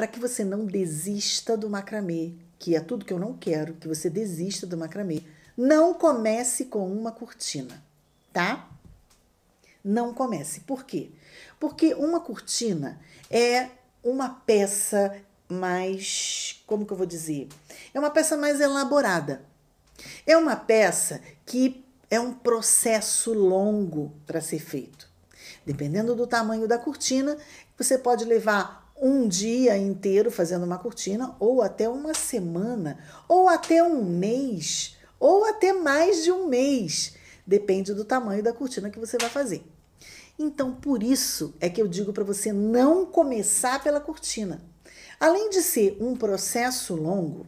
para que você não desista do macramê, que é tudo que eu não quero, que você desista do macramê. Não comece com uma cortina, tá? Não comece. Por quê? Porque uma cortina é uma peça mais, como que eu vou dizer? É uma peça mais elaborada. É uma peça que é um processo longo para ser feito. Dependendo do tamanho da cortina, você pode levar um dia inteiro fazendo uma cortina, ou até uma semana, ou até um mês, ou até mais de um mês. Depende do tamanho da cortina que você vai fazer. Então, por isso é que eu digo para você não começar pela cortina. Além de ser um processo longo,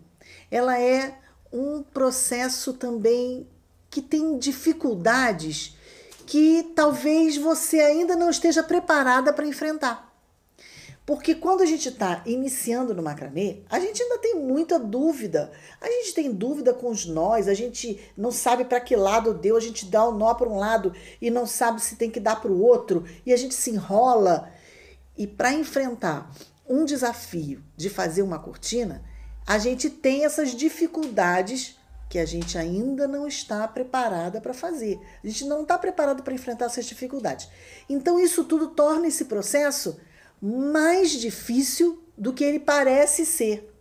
ela é um processo também que tem dificuldades que talvez você ainda não esteja preparada para enfrentar. Porque quando a gente está iniciando no macramê, a gente ainda tem muita dúvida. A gente tem dúvida com os nós, a gente não sabe para que lado deu, a gente dá o um nó para um lado e não sabe se tem que dar para o outro, e a gente se enrola. E para enfrentar um desafio de fazer uma cortina, a gente tem essas dificuldades que a gente ainda não está preparada para fazer. A gente não está preparado para enfrentar essas dificuldades. Então, isso tudo torna esse processo mais difícil do que ele parece ser.